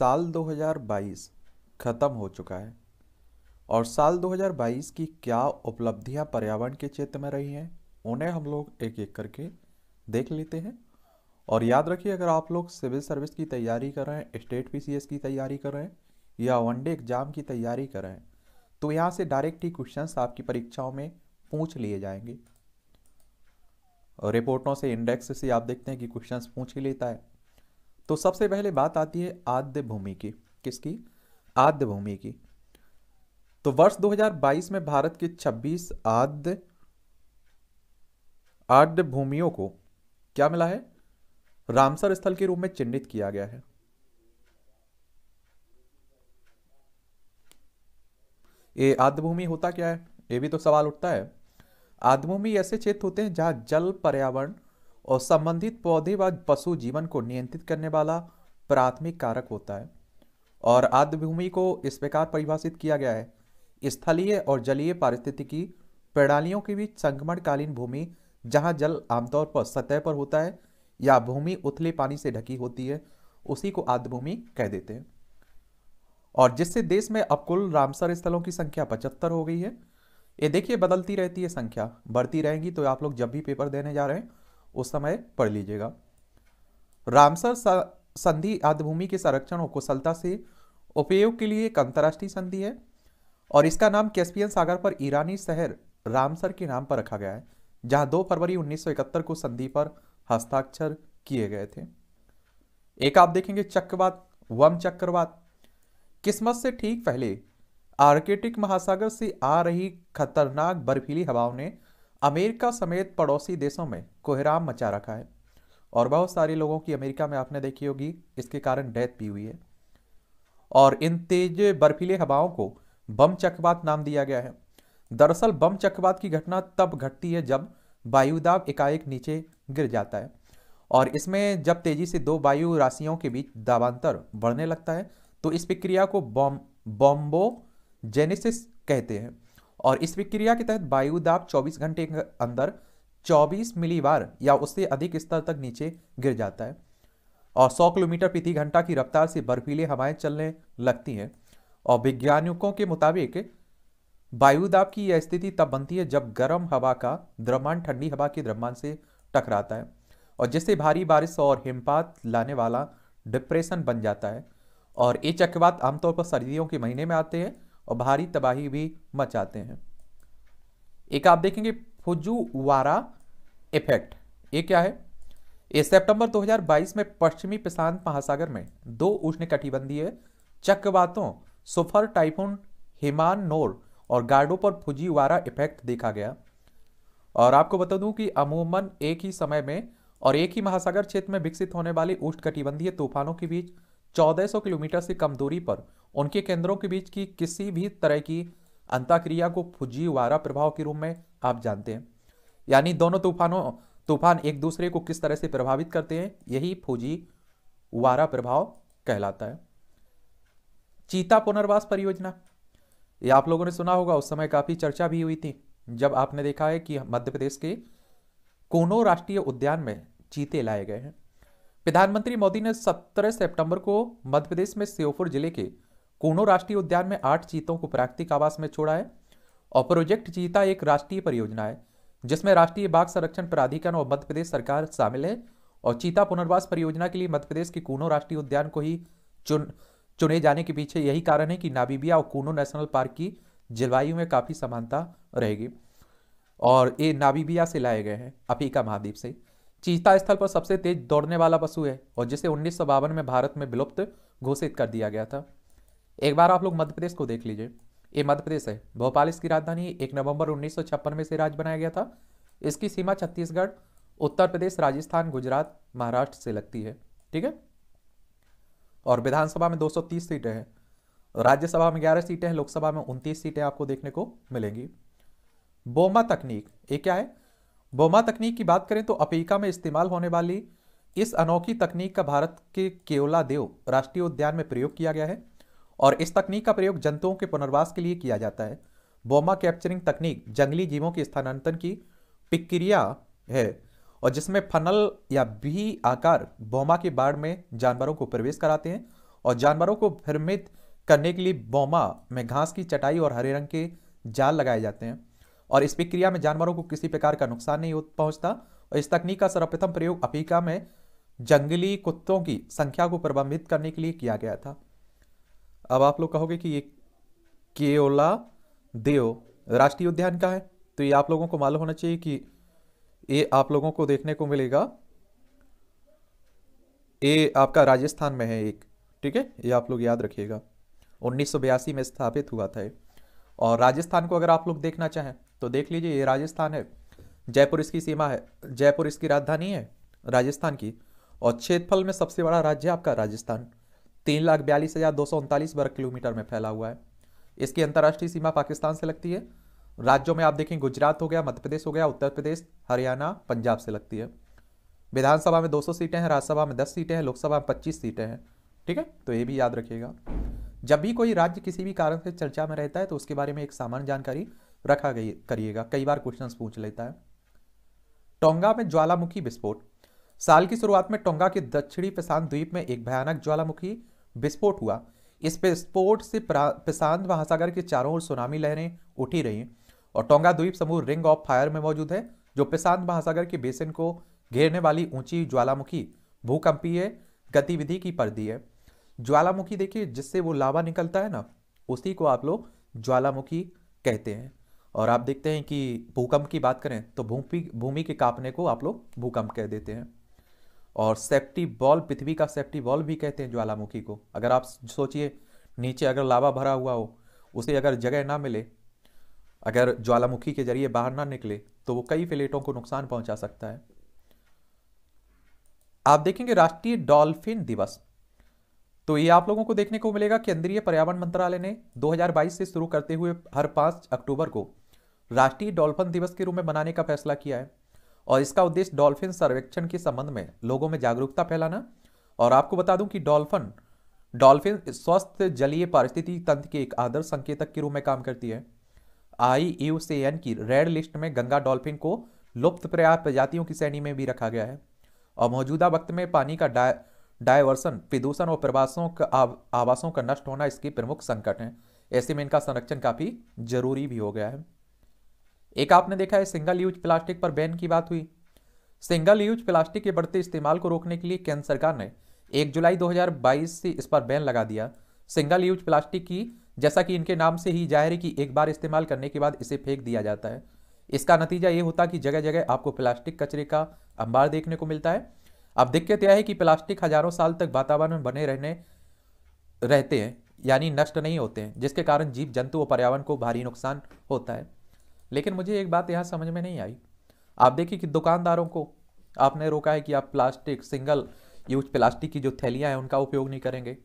साल 2022 ख़त्म हो चुका है और साल 2022 की क्या उपलब्धियां पर्यावरण के क्षेत्र में रही हैं उन्हें हम लोग एक एक करके देख लेते हैं और याद रखिए अगर आप लोग सिविल सर्विस की तैयारी कर रहे हैं स्टेट पीसीएस की तैयारी कर रहे हैं या वनडे एग्जाम की तैयारी कर रहे हैं तो यहाँ से डायरेक्ट ही क्वेश्चन आपकी परीक्षाओं में पूछ लिए जाएंगे रिपोर्टों से इंडेक्स से आप देखते हैं कि क्वेश्चन पूछ ही लेता है तो सबसे पहले बात आती है आद्य भूमि की किसकी आद्य भूमि की तो वर्ष 2022 में भारत के 26 आद्य आद्य भूमियों को क्या मिला है रामसर स्थल के रूप में चिन्हित किया गया है ये आद्य भूमि होता क्या है ये भी तो सवाल उठता है आद्य भूमि ऐसे क्षेत्र होते हैं जहां जल पर्यावरण और संबंधित पौधे व पशु जीवन को नियंत्रित करने वाला प्राथमिक कारक होता है और आद्य भूमि को इस प्रकार परिभाषित किया गया है स्थलीय और जलीय पारिस्थितिकी प्रणालियों के बीच संक्रमणकालीन भूमि जहाँ जल आमतौर पर सतह पर होता है या भूमि उथले पानी से ढकी होती है उसी को आद्य भूमि कह देते हैं और जिससे देश में अब कुल रामसर स्थलों की संख्या पचहत्तर हो गई है ये देखिए बदलती रहती है संख्या बढ़ती रहेगी तो आप लोग जब भी पेपर देने जा रहे हैं उस समय पढ़ लीजिएगा रामसर संधि आदिभूमि के संरक्षण और कुशलता से उपयोग के लिए एक अंतर्राष्ट्रीय संधि है और इसका नाम कैस्पियन सागर पर ईरानी शहर रामसर के नाम पर रखा गया है जहां 2 फरवरी 1971 को संधि पर हस्ताक्षर किए गए थे एक आप देखेंगे चक्रवात वम चक्रवात किस्मत से ठीक पहले आर्कटिक महासागर से आ रही खतरनाक बर्फीली हवाओं ने अमेरिका समेत पड़ोसी देशों में कोहराम मचा रखा है और बहुत सारे लोगों की अमेरिका में आपने देखी होगी इसके कारण डेथ भी हुई है और इन तेज बर्फीले हवाओं को बम चक्रवात नाम दिया गया है दरअसल बम चक्रवात की घटना तब घटती है जब वायुदाब एकाएक नीचे गिर जाता है और इसमें जब तेजी से दो वायु राशियों के बीच दाबांतर बढ़ने लगता है तो इस प्रक्रिया को बॉम बॉम्बो जेनेसिस कहते हैं और इस विक्रिया के तहत वायुदाब 24 घंटे के अंदर 24 बार या उससे अधिक स्तर तक नीचे गिर जाता है और 100 किलोमीटर प्रति घंटा की रफ्तार से बर्फीले हवाएं चलने लगती हैं और वैज्ञानिकों के मुताबिक वायुदाब की यह स्थिति तब बनती है जब गर्म हवा का द्रव्यमान ठंडी हवा के द्रव्यमान से टकराता है और जिससे भारी बारिश और हिमपात लाने वाला डिप्रेशन बन जाता है और ये चक्रवात आमतौर पर सर्दियों के महीने में आते हैं और भारी तबाही भी मचाते हैं एक आप देखेंगे फुजुवारा इफेक्ट ये क्या है ये सितंबर 2022 में पश्चिमी प्रशांत महासागर में दो उष्ण कटिबंधीय चक्रवातों सुफर टाइफून हिमान नोर और गार्डो पर फुजीवारा इफेक्ट देखा गया और आपको बता दूं कि अमूमन एक ही समय में और एक ही महासागर क्षेत्र में विकसित होने वाले कटिबंधीय तूफानों के बीच 1400 किलोमीटर से कम दूरी पर उनके केंद्रों के बीच की किसी भी तरह की अंताक्रिया को वारा प्रभाव के रूप में आप जानते हैं यानी दोनों तूफानों तूफान एक दूसरे को किस तरह से प्रभावित करते हैं यही फुजी वारा प्रभाव कहलाता है चीता पुनर्वास परियोजना ये आप लोगों ने सुना होगा उस समय काफी चर्चा भी हुई थी जब आपने देखा है कि मध्य प्रदेश के कोनो राष्ट्रीय उद्यान में चीते लाए गए हैं प्रधानमंत्री मोदी ने 17 सितंबर को मध्य प्रदेश में श्योपुर जिले के कोनो राष्ट्रीय उद्यान में आठ चीतों को प्राकृतिक आवास में छोड़ा है और प्रोजेक्ट चीता एक राष्ट्रीय परियोजना है जिसमें राष्ट्रीय बाघ संरक्षण प्राधिकरण और मध्य प्रदेश सरकार शामिल है और चीता पुनर्वास परियोजना के लिए मध्य प्रदेश के कूनो राष्ट्रीय उद्यान को ही चुन चुने जाने के पीछे यही कारण है कि नाबीबिया और कूनो नेशनल पार्क की जलवायु में काफ़ी समानता रहेगी और ये नाबीबिया से लाए गए हैं अफीका महाद्वीप से चीता स्थल पर सबसे तेज दौड़ने वाला पशु है और जिसे उन्नीस में भारत में विलुप्त घोषित कर दिया गया था एक बार आप लोग मध्य प्रदेश को देख लीजिए ये मध्य प्रदेश है भोपाल इसकी राजधानी एक नवंबर उन्नीस में से राज्य बनाया गया था इसकी सीमा छत्तीसगढ़ उत्तर प्रदेश राजस्थान गुजरात महाराष्ट्र से लगती है ठीक है और विधानसभा में 230 सीटें हैं राज्यसभा में 11 सीटें हैं लोकसभा में 29 सीटें आपको देखने को मिलेंगी बोमा तकनीक ये क्या है बोमा तकनीक की बात करें तो अफ्रीका में इस्तेमाल होने वाली इस अनोखी तकनीक का भारत के केवला देव राष्ट्रीय उद्यान में प्रयोग किया गया है और इस तकनीक का प्रयोग जंतुओं के पुनर्वास के लिए किया जाता है बोमा कैप्चरिंग तकनीक जंगली जीवों के स्थानांतरण की प्रक्रिया है और जिसमें फनल या भी आकार बोमा के बाढ़ में जानवरों को प्रवेश कराते हैं और जानवरों को भ्रमित करने के लिए बोमा में घास की चटाई और हरे रंग के जाल लगाए जाते हैं और इस प्रक्रिया में जानवरों को किसी प्रकार का नुकसान नहीं पहुंचता और इस तकनीक का सर्वप्रथम प्रयोग अफ्रीका में जंगली कुत्तों की संख्या को प्रबंधित करने के लिए किया गया था अब आप लोग कहोगे कि ये केओला देव राष्ट्रीय उद्यान का है तो ये आप लोगों को मालूम होना चाहिए कि ये आप लोगों को देखने को मिलेगा ये आपका राजस्थान में है एक ठीक है ये आप लोग याद रखिएगा उन्नीस में स्थापित हुआ था ये और राजस्थान को अगर आप लोग देखना चाहें तो देख लीजिए ये राजस्थान है जयपुर इसकी सीमा है जयपुर इसकी राजधानी है राजस्थान की और क्षेत्रफल में सबसे बड़ा राज्य है आपका राजस्थान तीन लाख बयालीस हज़ार दो सौ उनतालीस वर्ग किलोमीटर में फैला हुआ है इसकी अंतर्राष्ट्रीय सीमा पाकिस्तान से लगती है राज्यों में आप देखें गुजरात हो गया मध्य प्रदेश हो गया उत्तर प्रदेश हरियाणा पंजाब से लगती है विधानसभा में सौ सीटें हैं राज्यसभा में दस सीटें हैं लोकसभा में पच्चीस सीटें हैं ठीक है तो ये भी याद रखिएगा जब भी कोई राज्य किसी भी कारण से चर्चा में रहता है तो उसके बारे में एक सामान्य जानकारी रखा गई करिएगा कई बार क्वेश्चन पूछ लेता है टोंगा में ज्वालामुखी विस्फोट साल की शुरुआत में टोंगा के दक्षिणी प्रशांत द्वीप में एक भयानक ज्वालामुखी विस्फोट हुआ इस विस्फोट से प्रशांत महासागर के चारों ओर सुनामी लहरें उठी रही और टोंगा द्वीप समूह रिंग ऑफ फायर में मौजूद है जो प्रशांत महासागर के बेसिन को घेरने वाली ऊंची ज्वालामुखी भूकंपीय गतिविधि की परदी है ज्वालामुखी देखिए जिससे वो लावा निकलता है ना उसी को आप लोग ज्वालामुखी कहते हैं और आप देखते हैं कि भूकंप की बात करें तो भूमि भूमि के कांपने को आप लोग भूकंप कह देते हैं और सेफ्टी बॉल पृथ्वी का सेफ्टी बॉल भी कहते हैं ज्वालामुखी को अगर आप सोचिए नीचे अगर लावा भरा हुआ हो उसे अगर जगह ना मिले अगर ज्वालामुखी के जरिए बाहर ना निकले तो वो कई प्लेटों को नुकसान पहुंचा सकता है आप देखेंगे राष्ट्रीय डॉल्फिन दिवस तो ये आप लोगों को देखने को मिलेगा केंद्रीय पर्यावरण मंत्रालय ने 2022 से शुरू करते हुए हर पाँच अक्टूबर को राष्ट्रीय डॉल्फिन दिवस के रूप में मनाने का फैसला किया है और इसका उद्देश्य डॉल्फिन सर्वेक्षण के संबंध में लोगों में जागरूकता फैलाना और आपको बता दूं कि डॉल्फिन डॉल्फिन स्वस्थ जलीय पारिस्थिति तंत्र के एक आदर्श संकेतक के रूप में काम करती है आई यू से एन की रेड लिस्ट में गंगा डॉल्फिन को लुप्त प्रयास प्रजातियों की श्रेणी में भी रखा गया है और मौजूदा वक्त में पानी का डा डायवर्सन प्रदूषण और प्रवासों का आवासों का नष्ट होना इसकी प्रमुख संकट है ऐसे में इनका संरक्षण काफ़ी जरूरी भी हो गया है एक आपने देखा है सिंगल यूज प्लास्टिक पर बैन की बात हुई सिंगल यूज प्लास्टिक के बढ़ते इस्तेमाल को रोकने के लिए केंद्र सरकार ने 1 जुलाई 2022 से इस पर बैन लगा दिया सिंगल यूज प्लास्टिक की जैसा कि इनके नाम से ही जाहिर है कि एक बार इस्तेमाल करने के बाद इसे फेंक दिया जाता है इसका नतीजा ये होता कि जगह जगह आपको प्लास्टिक कचरे का अंबार देखने को मिलता है अब दिक्कत यह है कि प्लास्टिक हजारों साल तक वातावरण में बने रहने रहते हैं यानी नष्ट नहीं होते हैं जिसके कारण जीव जंतु और पर्यावरण को भारी नुकसान होता है लेकिन मुझे एक बात यहाँ समझ में नहीं आई आप देखिए कि दुकानदारों को आपने रोका है कि आप प्लास्टिक सिंगल यूज प्लास्टिक की जो थैलियाँ हैं उनका उपयोग नहीं करेंगे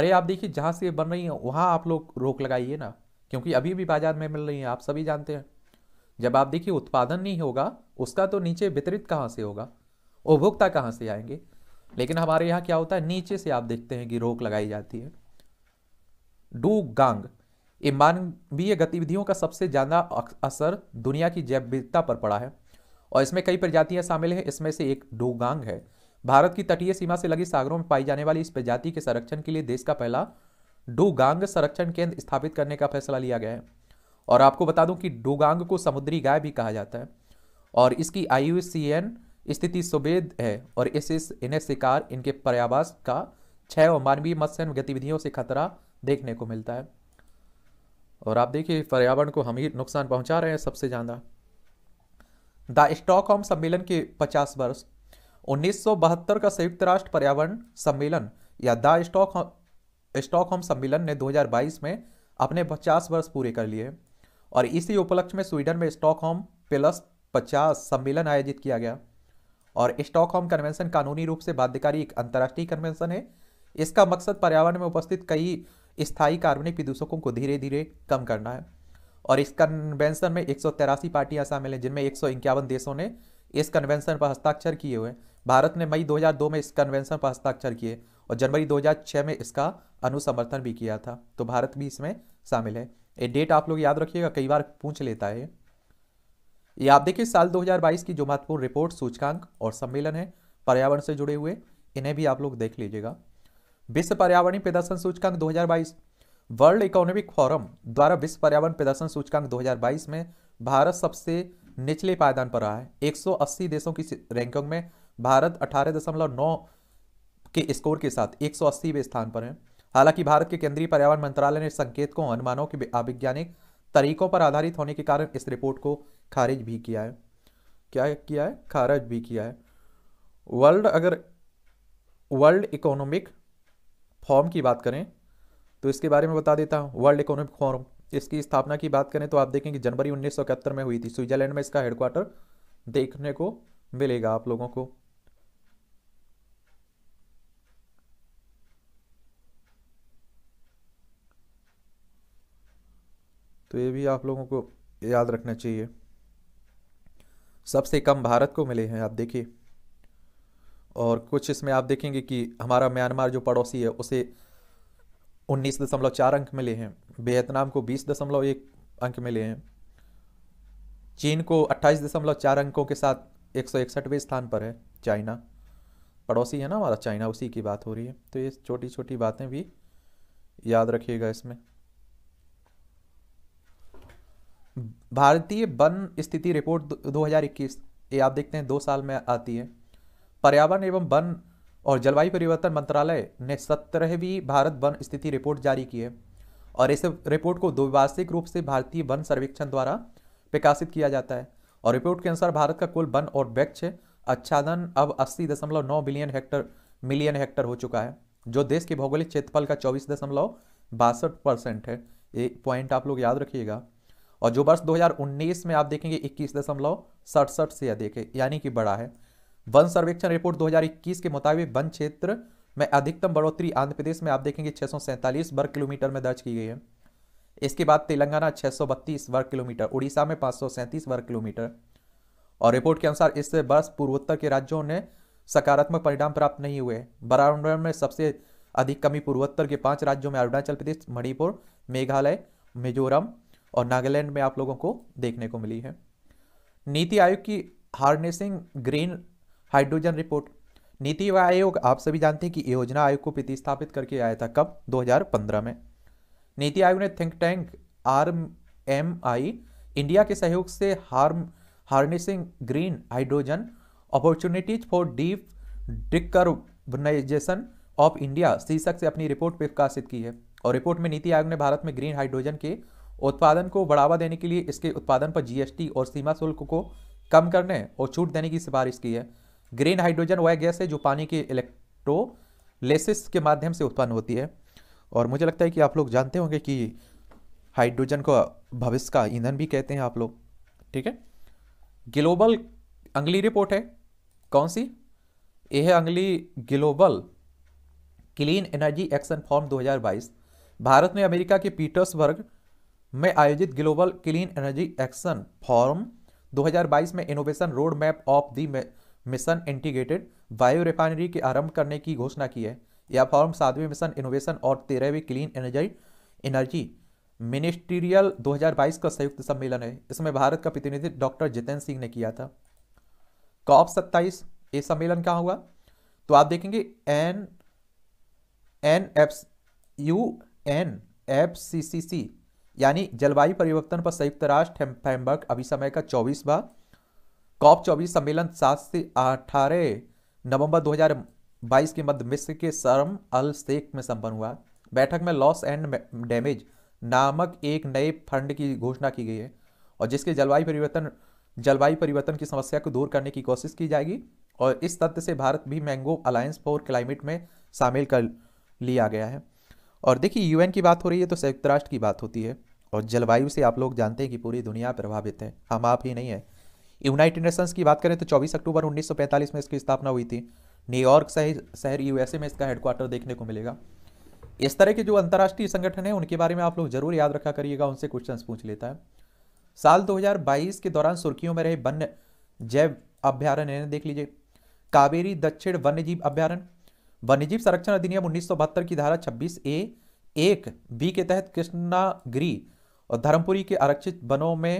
अरे आप देखिए जहाँ से बन रही हैं वहाँ आप लोग रोक लगाइए ना क्योंकि अभी भी बाजार में मिल रही हैं आप सभी जानते हैं जब आप देखिए उत्पादन नहीं होगा उसका तो नीचे वितरित कहाँ से होगा उपभोक्ता कहाँ से आएंगे लेकिन हमारे यहाँ क्या होता है नीचे से आप देखते हैं कि रोक लगाई जाती है डू गांग ये मानवीय गतिविधियों का सबसे ज़्यादा असर दुनिया की जैव विविधता पर पड़ा है और इसमें कई प्रजातियां शामिल हैं इसमें से एक डोगांग है भारत की तटीय सीमा से लगी सागरों में पाई जाने वाली इस प्रजाति के संरक्षण के लिए देश का पहला डोगांग संरक्षण केंद्र स्थापित करने का फैसला लिया गया है और आपको बता दूं कि डोगांग को समुद्री गाय भी कहा जाता है और इसकी आई स्थिति सुबेद है और इस, इस इन्हें शिकार इनके पर्यावास का क्षय और मानवीय मत्स्य गतिविधियों से खतरा देखने को मिलता है और आप देखिए पर्यावरण को हम ही नुकसान पहुंचा रहे हैं सबसे ज़्यादा द होम सम्मेलन के 50 वर्ष 1972 का संयुक्त राष्ट्र पर्यावरण सम्मेलन या द स्टॉक स्टॉक होम सम्मेलन ने 2022 में अपने 50 वर्ष पूरे कर लिए और इसी उपलक्ष्य में स्वीडन में होम प्लस 50 सम्मेलन आयोजित किया गया और स्टॉकहोम कन्वेंशन कानूनी रूप से बाध्यकारी एक अंतर्राष्ट्रीय कन्वेंशन है इसका मकसद पर्यावरण में उपस्थित कई स्थायी कार्बनिक प्रदूषकों को धीरे धीरे कम करना है और इस कन्वेंशन में एक पार्टियां शामिल हैं जिनमें एक देशों ने इस कन्वेंशन पर हस्ताक्षर किए हुए भारत ने मई 2002 में इस कन्वेंशन पर हस्ताक्षर किए और जनवरी 2006 में इसका अनुसमर्थन भी किया था तो भारत भी इसमें शामिल है ये डेट आप लोग याद रखिएगा कई बार पूछ लेता है ये आप देखिए साल 2022 की जो महत्वपूर्ण रिपोर्ट सूचकांक और सम्मेलन है पर्यावरण से जुड़े हुए इन्हें भी आप लोग देख लीजिएगा विश्व पर्यावरणीय प्रदर्शन सूचकांक 2022 वर्ल्ड इकोनॉमिक फोरम द्वारा विश्व पर्यावरण प्रदर्शन सूचकांक 2022 में भारत सबसे निचले पायदान पर रहा है 180 देशों की रैंकिंग में भारत अठारह के स्कोर के साथ एक स्थान पर है हालांकि भारत के केंद्रीय पर्यावरण मंत्रालय ने संकेत को अनुमानों के अवैज्ञानिक तरीकों पर आधारित होने के कारण इस रिपोर्ट को खारिज भी किया है क्या किया है खारिज भी किया है वर्ल्ड अगर वर्ल्ड इकोनॉमिक फॉर्म की बात करें तो इसके बारे में बता देता हूँ वर्ल्ड इकोनॉमिक फॉर्म इसकी स्थापना की बात करें तो आप देखेंगे जनवरी उन्नीस में हुई थी स्विट्जरलैंड में इसका हेडक्वार्टर देखने को मिलेगा आप लोगों को तो ये भी आप लोगों को याद रखना चाहिए सबसे कम भारत को मिले हैं आप देखिए और कुछ इसमें आप देखेंगे कि हमारा म्यांमार जो पड़ोसी है उसे उन्नीस दशमलव चार अंक मिले हैं वियतनाम को बीस दशमलव एक अंक मिले हैं चीन को अट्ठाईस दशमलव चार अंकों के साथ एक सौ इकसठवें स्थान पर है चाइना पड़ोसी है ना हमारा चाइना उसी की बात हो रही है तो ये छोटी छोटी बातें भी याद रखिएगा इसमें भारतीय वन स्थिति रिपोर्ट 2021 ये आप देखते हैं दो साल में आती है पर्यावरण एवं वन और जलवायु परिवर्तन मंत्रालय ने सत्रहवीं भारत वन स्थिति रिपोर्ट जारी की है और इस रिपोर्ट को द्विवार्षिक रूप से भारतीय वन सर्वेक्षण द्वारा प्रकाशित किया जाता है और रिपोर्ट के अनुसार भारत का कुल वन और वृक्ष आच्छादन अब अस्सी दशमलव नौ बिलियन हेक्टर मिलियन हेक्टर हो चुका है जो देश के भौगोलिक क्षेत्रफल का चौबीस दशमलव बासठ परसेंट है ये पॉइंट आप लोग याद रखिएगा और जो वर्ष 2019 में आप देखेंगे इक्कीस दशमलव सड़सठ से अधिक है यानी कि बड़ा है वन सर्वेक्षण रिपोर्ट 2021 के मुताबिक वन क्षेत्र में अधिकतम बढ़ोतरी आंध्र प्रदेश में आप देखेंगे छः वर्ग किलोमीटर में दर्ज की गई है इसके बाद तेलंगाना छः वर्ग किलोमीटर उड़ीसा में पाँच वर्ग किलोमीटर और रिपोर्ट के अनुसार इस वर्ष पूर्वोत्तर के राज्यों ने सकारात्मक परिणाम प्राप्त नहीं हुए बराबर में सबसे अधिक कमी पूर्वोत्तर के पांच राज्यों में अरुणाचल प्रदेश मणिपुर मेघालय मिजोरम और नागालैंड में आप लोगों को देखने को मिली है नीति आयोग की हार्नेसिंग ग्रीन हाइड्रोजन रिपोर्ट नीति आयोग आप सभी जानते हैं कि योजना आयोग को प्रतिस्थापित करके आया था कब 2015 में नीति आयोग ने think tank R M I India के सहयोग से हार harnessing green hydrogen opportunities for deep decarbonisation of India शीर्षक से अपनी रिपोर्ट प्रकाशित की है और रिपोर्ट में नीति आयोग ने भारत में ग्रीन हाइड्रोजन के उत्पादन को बढ़ावा देने के लिए इसके उत्पादन पर जीएसटी और सीमा शुल्क को कम करने और छूट देने की सिफारिश की है ग्रीन हाइड्रोजन वह गैस है जो पानी के इलेक्ट्रोलेसिस के माध्यम से उत्पन्न होती है और मुझे लगता है कि आप लोग जानते होंगे कि हाइड्रोजन को भविष्य का ईंधन भी कहते हैं आप लोग ठीक है ग्लोबल अंगली रिपोर्ट है कौन सी यह है अंगली global clean energy action forum 2022 Bharat में अमेरिका के पीटर्सबर्ग में आयोजित global clean energy action forum 2022 में innovation road map of the mission integrated bio refinery के आरंभ करने की घोषणा की है यह फॉरम सातवें मिशन इनोवेशन और तेरहवीं क्लीन एनर्जी एनर्जी मिनिस्ट्रियल 2022 का संयुक्त सम्मेलन है इसमें भारत का प्रतिनिधि डॉक्टर जितेंद्र सिंह ने किया था कॉप सत्ताईस ये सम्मेलन कहाँ हुआ तो आप देखेंगे N N F U N F C C C यानी जलवायु परिवर्तन पर संयुक्त राष्ट्र अभी अभिसमय का चौबीसवा कॉप चौबीस सम्मेलन सात से अठारह नवंबर 2022 के मध्य मिस्र के सरम अल शेख में संपन्न हुआ बैठक में लॉस एंड डैमेज नामक एक नए फंड की घोषणा की गई है और जिसके जलवायु परिवर्तन जलवायु परिवर्तन की समस्या को दूर करने की कोशिश की जाएगी और इस तथ्य से भारत भी मैंगो अलायंस फॉर क्लाइमेट में शामिल कर लिया गया है और देखिए यूएन की बात हो रही है तो संयुक्त राष्ट्र की बात होती है और जलवायु से आप लोग जानते हैं कि पूरी दुनिया प्रभावित है हम आप ही नहीं है यूनाइटेड नेशंस की बात करें तो 24 अक्टूबर 1945 में इसकी स्थापना हुई थी न्यूयॉर्क शहर यूएसए में इसका हेडक्वार्टर देखने को मिलेगा इस तरह के जो अंतर्राष्ट्रीय संगठन है उनके बारे में आप लोग जरूर याद रखा करिएगा उनसे क्वेश्चन पूछ लेता है साल दो के दौरान सुर्खियों में रहे वन्य जैव अभ्यारण्य देख लीजिए कावेरी दक्षिण वन्यजीव अभ्यारण्य वन्यजीव संरक्षण अधिनियम उन्नीस की धारा छब्बीस ए एक बी के तहत कृष्णागिरी और धर्मपुरी के आरक्षित वनों में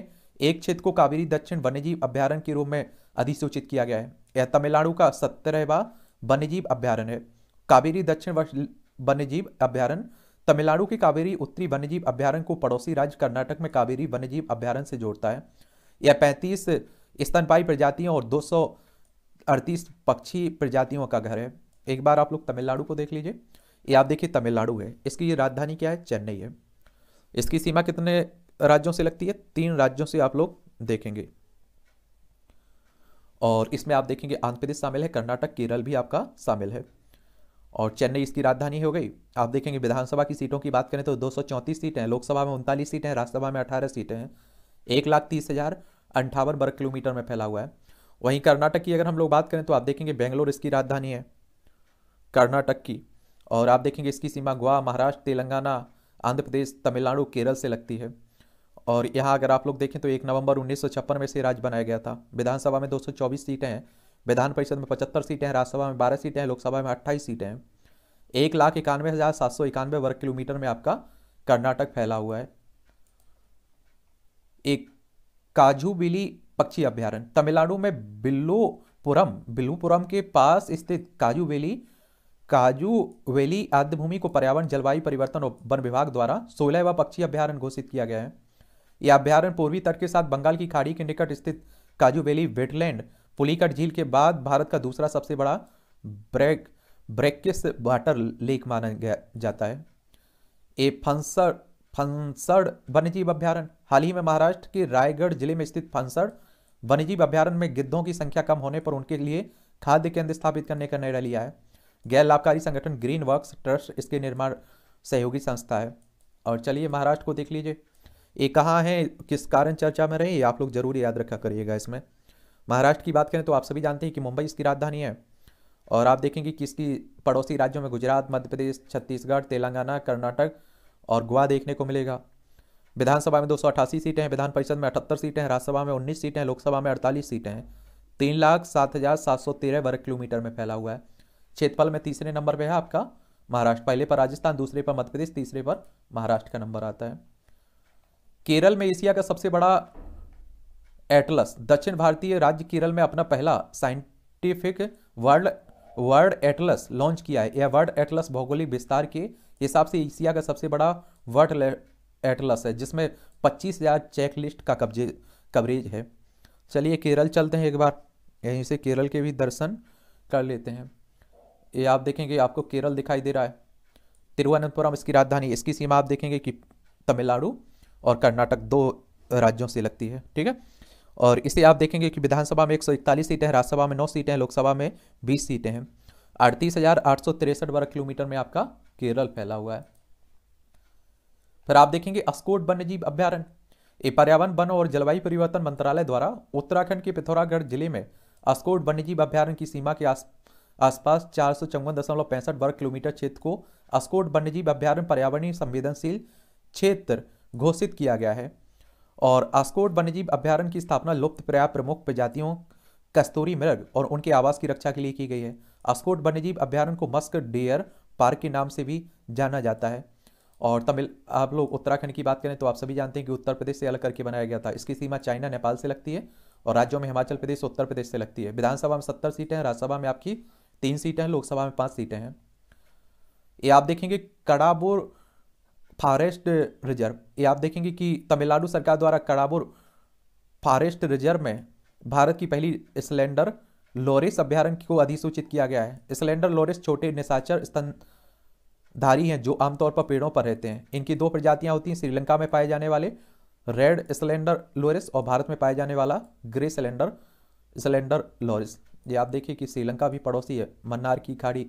एक क्षेत्र को कावेरी दक्षिण वन्यजीव अभ्यारण्य के रूप में अधिसूचित किया गया है यह तमिलनाडु का सत्रहवा वन्यजीव अभ्यारण्य है कावेरी दक्षिण वन्यजीव अभ्यारण्य तमिलनाडु के कावेरी उत्तरी वन्यजीव अभ्यारण्य को पड़ोसी राज्य कर्नाटक में कावेरी वन्यजीव अभ्यारण्य से जोड़ता है यह पैंतीस स्तनपाई प्रजातियों और दो पक्षी प्रजातियों का घर है एक बार आप लोग तमिलनाडु को देख लीजिए ये आप देखिए तमिलनाडु है इसकी राजधानी क्या है चेन्नई है इसकी सीमा कितने राज्यों से लगती है तीन राज्यों से आप लोग देखेंगे और इसमें आप देखेंगे आंध्र प्रदेश शामिल है कर्नाटक केरल भी आपका शामिल है और चेन्नई इसकी राजधानी हो गई आप देखेंगे विधानसभा की सीटों की बात करें तो दो सीटें हैं लोकसभा में उनतालीस सीटें हैं राज्यसभा में अठारह सीटें हैं एक लाख तीस हज़ार अंठावन वर्ग किलोमीटर में फैला हुआ है वहीं कर्नाटक की अगर हम लोग बात करें तो आप देखेंगे बेंगलोर इसकी राजधानी है कर्नाटक की और आप देखेंगे इसकी सीमा गोवा महाराष्ट्र तेलंगाना आंध्र प्रदेश तमिलनाडु केरल से लगती है और यहाँ अगर आप लोग देखें तो एक नवंबर उन्नीस में से राज्य बनाया गया था विधानसभा में 224 सीटें हैं विधान परिषद में 75 सीटें हैं राज्यसभा में 12 सीटें हैं लोकसभा में 28 सीटें हैं एक लाख इक्यानवे हज़ार सात सौ इक्यानवे वर्ग किलोमीटर में आपका कर्नाटक फैला हुआ है एक काजू बिली पक्षी अभ्यारण्य तमिलनाडु में बिल्लोपुरम बिल्लूपुरम के पास स्थित काजू बिली काजू वैली आदि भूमि को पर्यावरण जलवायु परिवर्तन और वन विभाग द्वारा सोलह व पक्षी अभ्यारण घोषित किया गया है यह अभ्यारण पूर्वी तट के साथ बंगाल की खाड़ी के निकट स्थित काजू वैली वेटलैंड पुलिकट झील के बाद भारत का दूसरा सबसे बड़ा ब्रेक ब्रेकिस वाटर लेक माना गया जाता है ए फंसड़ फंसड़ वन्यजीव अभ्यारण हाल ही में महाराष्ट्र के रायगढ़ जिले में स्थित फंसड़ वन्यजीव अभ्यारण में गिद्धों की संख्या कम होने पर उनके लिए खाद्य केंद्र स्थापित करने का निर्णय लिया है गैर लाभकारी संगठन ग्रीन वर्क्स ट्रस्ट इसके निर्माण सहयोगी संस्था है और चलिए महाराष्ट्र को देख लीजिए ये कहाँ है किस कारण चर्चा में रहे आप लोग जरूर याद रखा करिएगा इसमें महाराष्ट्र की बात करें तो आप सभी जानते हैं कि मुंबई इसकी राजधानी है और आप देखेंगे कि इसकी पड़ोसी राज्यों में गुजरात मध्य प्रदेश छत्तीसगढ़ तेलंगाना कर्नाटक और गोवा देखने को मिलेगा विधानसभा में दो सीटें हैं विधान परिषद में अठहत्तर सीटें हैं राज्यसभा में उन्नीस सीटें हैं लोकसभा में अड़तालीस सीटें हैं तीन लाख सात हज़ार सात सौ तेरह वर्ग किलोमीटर में फैला हुआ है क्षेत्रफल में तीसरे नंबर पर है आपका महाराष्ट्र पहले पर राजस्थान दूसरे पर मध्य प्रदेश तीसरे पर महाराष्ट्र का नंबर आता है केरल में एशिया का सबसे बड़ा एटलस दक्षिण भारतीय राज्य केरल में अपना पहला scientific world world atlas launch किया है यह वर्ल्ड एटलस भौगोलिक विस्तार के हिसाब से एशिया का सबसे बड़ा वर्ल्ड एटलस है जिसमें पच्चीस हजार चेकलिस्ट का कब्जे कवरेज है चलिए केरल चलते हैं एक बार यहीं से केरल के भी दर्शन कर लेते हैं ये आप देखेंगे आपको केरल दिखाई दे रहा है तिरुवनंतपुरम इसकी राजधानी इसकी सीमा आप देखेंगे कि तमिलनाडु और कर्नाटक दो राज्यों से लगती है ठीक है और इसे आप देखेंगे कि विधानसभा में एक सीटें हैं राज्यसभा में नौ सीटें हैं लोकसभा में बीस सीटें हैं अड़तीस हज़ार आठ सौ तिरसठ वर्ग किलोमीटर में आपका केरल फैला हुआ है फिर आप देखेंगे अस्कोट वन्यजीव अभ्यारण्य ये पर्यावरण वन और जलवायु परिवर्तन मंत्रालय द्वारा उत्तराखंड के पिथौरागढ़ जिले में अस्कोट वन्यजीव अभ्यारण्य की सीमा के आस आसपास चार सौ चौवन दशमलव पैंसठ वर्ग किलोमीटर क्षेत्र को अस्कोट वन्यजीव अभ्यारण्य पर्यावरणीय संवेदनशील क्षेत्र घोषित किया गया है और आस्कोट वन्यजीव अभ्यारण्य की स्थापना लुप्त प्रया प्रमुख प्रजातियों कस्तूरी मृग और उनके आवास की रक्षा के लिए की गई है आस्कोट वन्यजीव अभ्यारण्य को मस्क डेयर पार्क के नाम से भी जाना जाता है और तमिल आप लोग उत्तराखंड की बात करें तो आप सभी जानते हैं कि उत्तर प्रदेश से अलग करके बनाया गया था इसकी सीमा चाइना नेपाल से लगती है और राज्यों में हिमाचल प्रदेश उत्तर प्रदेश से लगती है विधानसभा में सत्तर सीटें हैं राज्यसभा में आपकी तीन सीटें हैं लोकसभा में पांच सीटें हैं ये आप देखेंगे कड़ाबोर फॉरेस्ट रिजर्व ये आप देखेंगे कि तमिलनाडु सरकार द्वारा कड़ाबोर फॉरेस्ट रिजर्व में भारत की पहली स्लेंडर लोरिस अभ्यारण्य को अधिसूचित किया गया है स्लेंडर लोरिस छोटे निशाचर स्तनधारी हैं जो आमतौर पर पेड़ों पर रहते हैं इनकी दो प्रजातियां होती हैं श्रीलंका में पाए जाने वाले रेड स्लेंडर लोरिस और भारत में पाए जाने वाला ग्रे सिलेंडर सिलेंडर लोरिस ये आप देखिए कि श्रीलंका भी पड़ोसी है मन्नार की खाड़ी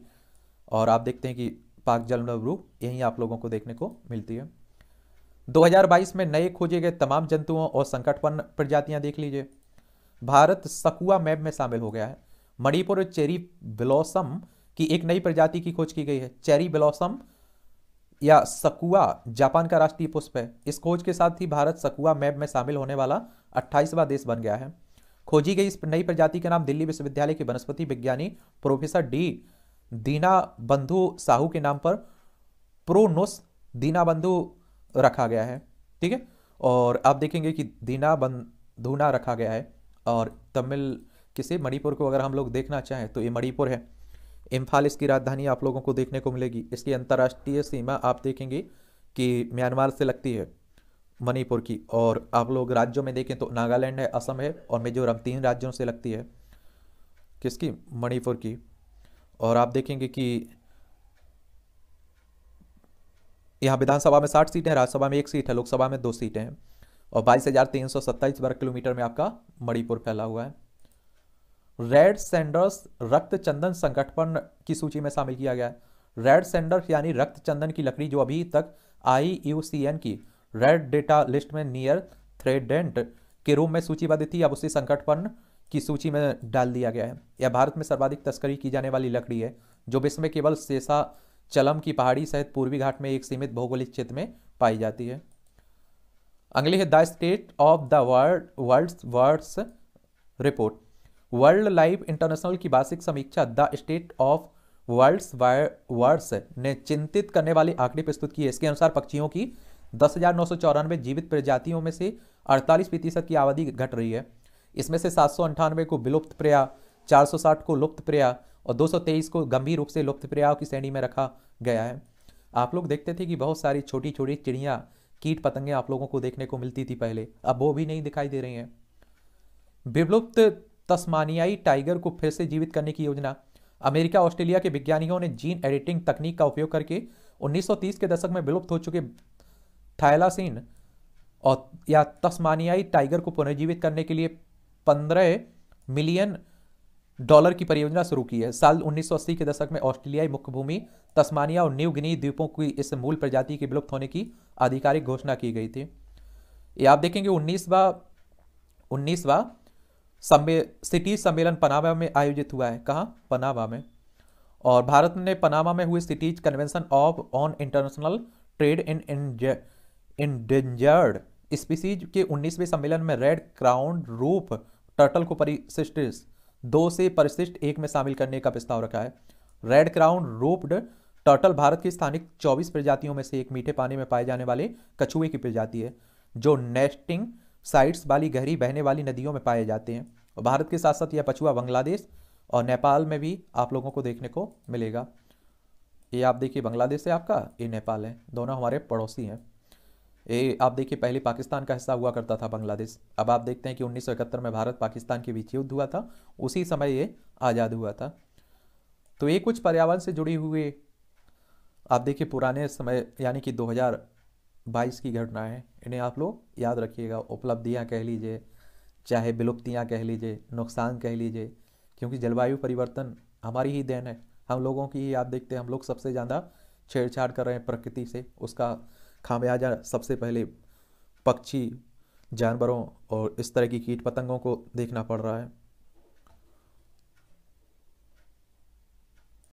और आप देखते हैं कि पाक जलनबरू यहीं आप लोगों को देखने को मिलती है 2022 में नए खोजे गए तमाम जंतुओं और संकटपन्न प्रजातियां देख लीजिए भारत सकुआ मैप में शामिल हो गया है मणिपुर चेरी ब्लॉसम की एक नई प्रजाति की खोज की गई है चेरी ब्लॉसम या सकुआ जापान का राष्ट्रीय पुष्प है इस खोज के साथ ही भारत सकुआ मैप में शामिल होने वाला अट्ठाईसवा देश बन गया है खोजी गई इस नई प्रजाति का नाम दिल्ली विश्वविद्यालय के वनस्पति विज्ञानी प्रोफेसर डी दीना बंधु साहू के नाम पर प्रोनोस दीना बंधु रखा गया है ठीक है और आप देखेंगे कि दीना बंधुना रखा गया है और तमिल किसी मणिपुर को अगर हम लोग देखना चाहें तो ये मणिपुर है इम्फाल इसकी राजधानी आप लोगों को देखने को मिलेगी इसकी अंतर्राष्ट्रीय सीमा आप देखेंगे कि म्यांमार से लगती है मणिपुर की और आप लोग राज्यों में देखें तो नागालैंड है असम है और मिजोरम तीन राज्यों से लगती है किसकी मणिपुर की और आप देखेंगे कि यहाँ विधानसभा में साठ सीटें राज्यसभा में एक सीट है लोकसभा में दो सीटें हैं और बाईस हजार तीन सौ सत्ताईस वर्ग किलोमीटर में आपका मणिपुर फैला हुआ है रेड सेंडर्स रक्त चंदन संगठन की सूची में शामिल किया गया है रेड सेंडर्स यानी रक्त चंदन की लकड़ी जो अभी तक आई की रेड डेटा लिस्ट में नियर थ्रेडेंट के रूप में सूचीबद्ध थी अब उसे संकटपन्न की सूची में डाल दिया गया है यह भारत में सर्वाधिक तस्करी की जाने वाली लकड़ी है जो विश्व में केवल सेसा चलम की पहाड़ी सहित पूर्वी घाट में एक सीमित भौगोलिक क्षेत्र में पाई जाती है अगली है the state of the world world words report world life international की वार्षिक समीक्षा the state of world's words ने चिंतित करने वाले आंकड़े प्रस्तुत किए इसके अनुसार पक्षियों की दस हज़ार नौ सौ चौरानवे जीवित प्रजातियों में से अड़तालीस प्रतिशत की आबादी घट रही है इसमें से सात सौ अंठानवे को विलुप्त प्रया चार सौ साठ को लुप्त प्रया और दो सौ तेईस को गंभीर रूप से लुप्त प्रया की श्रेणी में रखा गया है आप लोग देखते थे कि बहुत सारी छोटी छोटी चिड़ियाँ कीट पतंगे आप लोगों को देखने को मिलती थी पहले अब वो भी नहीं दिखाई दे रही हैं विलुप्त तस्मानियाई टाइगर को फिर से जीवित करने की योजना अमेरिका ऑस्ट्रेलिया के वैज्ञानिकों ने जीन एडिटिंग तकनीक का उपयोग करके 1930 के दशक में विलुप्त हो चुके थायलासीन और या तस्मानियाई टाइगर को पुनर्जीवित करने के लिए पंद्रह मिलियन डॉलर की परियोजना शुरू की है साल 1980 के दशक में ऑस्ट्रेलियाई मुख्य भूमि तस्मानिया और न्यू गिनी द्वीपों की इस मूल प्रजाति के विलुप्त होने की आधिकारिक घोषणा की गई थी ये आप देखेंगे उन्नीसवा उन्नीसवा सम्मे सिटी सम्मेलन पनामा में आयोजित हुआ है कहाँ पनामा में और भारत ने पनामा में हुए CITES convention of on international trade in endangered species के 19वें सम्मेलन में रेड क्राउन रूप टर्टल को परिशिष्ट दो से परिशिष्ट एक में शामिल करने का प्रस्ताव रखा है red crowned roofed turtle Bharat की स्थानिक 24 प्रजातियों में से एक मीठे पानी में पाए जाने वाले कछुए की प्रजाति है जो नेस्टिंग साइट्स वाली गहरी बहने वाली नदियों में पाए जाते हैं और भारत के साथ साथ यह पछुआ बांग्लादेश और नेपाल में भी आप लोगों को देखने को मिलेगा ये आप देखिए बांग्लादेश है आपका ये नेपाल है दोनों हमारे पड़ोसी हैं ये आप देखिए पहले पाकिस्तान का हिस्सा हुआ करता था बांग्लादेश अब आप देखते हैं कि उन्नीस में भारत पाकिस्तान के बीच युद्ध हुआ था उसी समय ये आज़ाद हुआ था तो ये कुछ पर्यावरण से जुड़ी हुई आप देखिए पुराने समय यानी कि 2022 की घटना है इन्हें आप लोग याद रखिएगा उपलब्धियाँ कह लीजिए चाहे विलुप्तियाँ कह लीजिए नुकसान कह लीजिए क्योंकि जलवायु परिवर्तन हमारी ही देन है हम लोगों की ही आप देखते हैं हम लोग सबसे ज़्यादा छेड़छाड़ कर रहे हैं प्रकृति से उसका खामियाजा सबसे पहले पक्षी जानवरों और इस तरह की कीट पतंगों को देखना पड़ रहा है